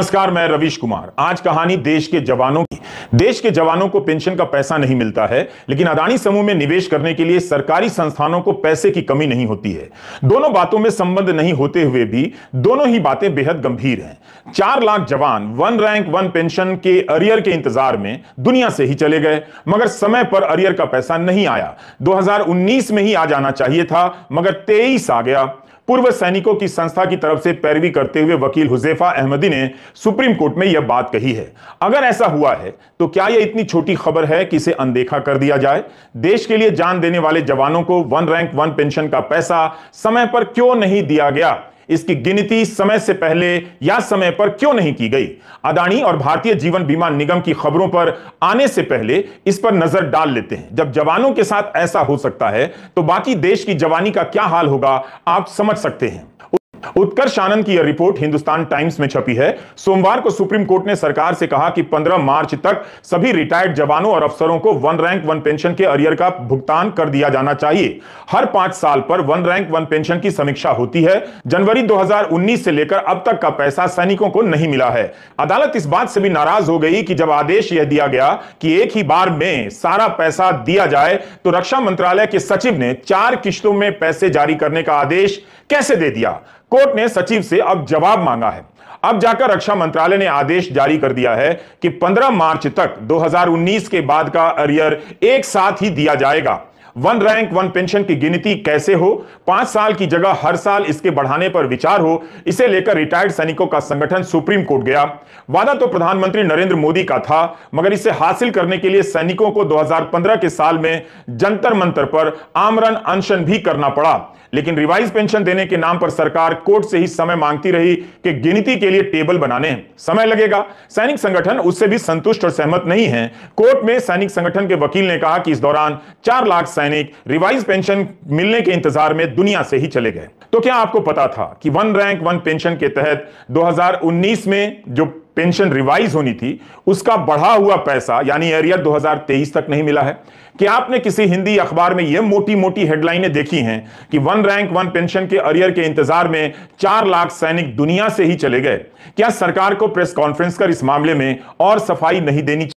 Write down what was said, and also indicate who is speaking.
Speaker 1: नमस्कार मैं रवीश कुमार आज कहानी देश के जवानों की देश के जवानों को पेंशन का पैसा नहीं मिलता है लेकिन अदानी समूह में निवेश करने के लिए सरकारी संस्थानों को पैसे की कमी नहीं होती है दोनों बातों में संबंध नहीं होते हुए भी दोनों ही बातें बेहद गंभीर हैं चार लाख जवान वन रैंक वन पेंशन के अरियर के इंतजार में दुनिया से ही चले गए मगर समय पर अरियर का पैसा नहीं आया दो में ही आ जाना चाहिए था मगर तेईस आ गया पूर्व सैनिकों की संस्था की तरफ से पैरवी करते हुए वकील हुजैफा अहमदी ने सुप्रीम कोर्ट में यह बात कही है अगर ऐसा हुआ है तो क्या यह इतनी छोटी खबर है कि इसे अनदेखा कर दिया जाए देश के लिए जान देने वाले जवानों को वन रैंक वन पेंशन का पैसा समय पर क्यों नहीं दिया गया इसकी गिनती समय से पहले या समय पर क्यों नहीं की गई अदानी और भारतीय जीवन बीमा निगम की खबरों पर आने से पहले इस पर नजर डाल लेते हैं जब जवानों के साथ ऐसा हो सकता है तो बाकी देश की जवानी का क्या हाल होगा आप समझ सकते हैं उत्कर्ष आनंद की यह रिपोर्ट हिंदुस्तान टाइम्स में छपी है सोमवार को सुप्रीम कोर्ट ने सरकार से कहा कि 15 मार्च तक सभी रिटायर्ड जवानों और अफसरों को वन रैंक वन पेंशन के अरियर का भुगतान कर दिया जाना चाहिए हर पांच साल पर वन रैंक वन पेंशन की समीक्षा होती है जनवरी दो से लेकर अब तक का पैसा सैनिकों को नहीं मिला है अदालत इस बात से भी नाराज हो गई कि जब आदेश यह दिया गया कि एक ही बार में सारा पैसा दिया जाए तो रक्षा मंत्रालय के सचिव ने चार किश्तों में पैसे जारी करने का आदेश कैसे दे दिया कोर्ट ने सचिव से अब जवाब मांगा है अब जाकर रक्षा मंत्रालय ने आदेश जारी कर दिया है कि 15 मार्च तक 2019 के बाद का अरियर एक साथ ही दिया जाएगा वन रैंक वन पेंशन की गिनती कैसे हो पांच साल की जगह हर साल इसके बढ़ाने पर विचार हो इसे लेकर रिटायर्ड सैनिकों का संगठन सुप्रीम कोर्ट गया वादा तो प्रधानमंत्री नरेंद्र मोदी का था मगर इसे हासिल करने के लिए सैनिकों को 2015 के साल में जंतर मंतर पर आमरण अनशन भी करना पड़ा लेकिन रिवाइज पेंशन देने के नाम पर सरकार कोर्ट से ही समय मांगती रही कि गिनती के लिए टेबल बनाने समय लगेगा सैनिक संगठन उससे भी संतुष्ट और सहमत नहीं है कोर्ट में सैनिक संगठन के वकील ने कहा कि इस दौरान चार लाख सैनिक रिवाइज पेंशन मिलने के इंतजार में दुनिया से ही चले गए तो क्या आपको पता था कि वन रैंक वन पेंशन के तहत 2019 में जो पेंशन रिवाइज होनी थी उसका बढ़ा हुआ पैसा यानी एरियर 2023 तक नहीं मिला है कि आपने किसी हिंदी अखबार में यह मोटी मोटी हेडलाइनें देखी हैं कि वन रैंक वन पेंशन के अरियर के इंतजार में चार लाख सैनिक दुनिया से ही चले गए क्या सरकार को प्रेस कॉन्फ्रेंस कर इस मामले में और सफाई नहीं देनी